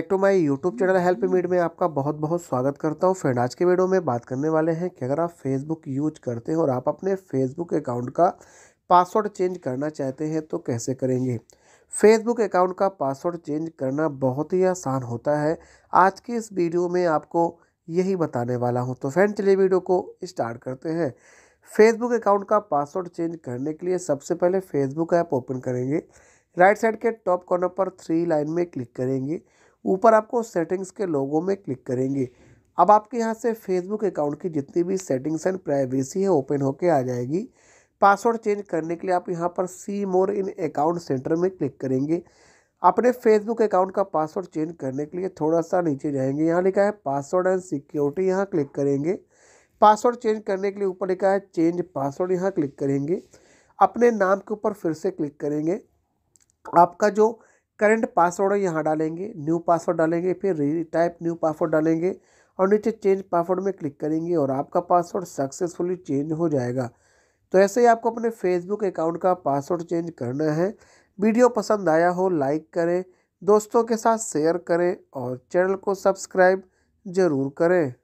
back to my YouTube channel help मीड में आपका बहुत बहुत स्वागत करता हूँ फ्रेंड आज के वीडियो में बात करने वाले हैं कि अगर आप फेसबुक यूज करते हैं और आप अपने फेसबुक अकाउंट का पासवर्ड चेंज करना चाहते हैं तो कैसे करेंगे फेसबुक अकाउंट का पासवर्ड चेंज करना बहुत ही आसान होता है आज की इस वीडियो में आपको यही बताने वाला हूँ तो फ्रेंड चलिए वीडियो को स्टार्ट करते हैं फेसबुक अकाउंट का पासवर्ड चेंज करने के लिए सबसे पहले फेसबुक ऐप ओपन करेंगे राइट साइड के टॉप कॉर्नर पर थ्री लाइन में क्लिक करेंगे ऊपर आपको सेटिंग्स के लोगों में क्लिक करेंगे अब आपके यहाँ से फेसबुक अकाउंट की जितनी भी सेटिंग्स एंड प्राइवेसी है ओपन होकर आ जाएगी पासवर्ड चेंज करने के लिए आप यहाँ पर see more in account center में क्लिक करेंगे अपने फेसबुक अकाउंट का पासवर्ड चेंज करने के लिए थोड़ा सा नीचे जाएंगे यहाँ लिखा है पासवर्ड एंड सिक्योरिटी यहाँ क्लिक करेंगे पासवर्ड चेंज करने के लिए ऊपर लिखा है चेंज पासवर्ड यहाँ क्लिक करेंगे अपने नाम के ऊपर फिर से क्लिक करेंगे आपका जो करंट पासवर्ड यहाँ डालेंगे न्यू पासवर्ड डालेंगे फिर रीटाइप न्यू पासवर्ड डालेंगे और नीचे चेंज पासवर्ड में क्लिक करेंगे और आपका पासवर्ड सक्सेसफुली चेंज हो जाएगा तो ऐसे ही आपको अपने फेसबुक अकाउंट का पासवर्ड चेंज करना है वीडियो पसंद आया हो लाइक करें दोस्तों के साथ शेयर करें और चैनल को सब्सक्राइब ज़रूर करें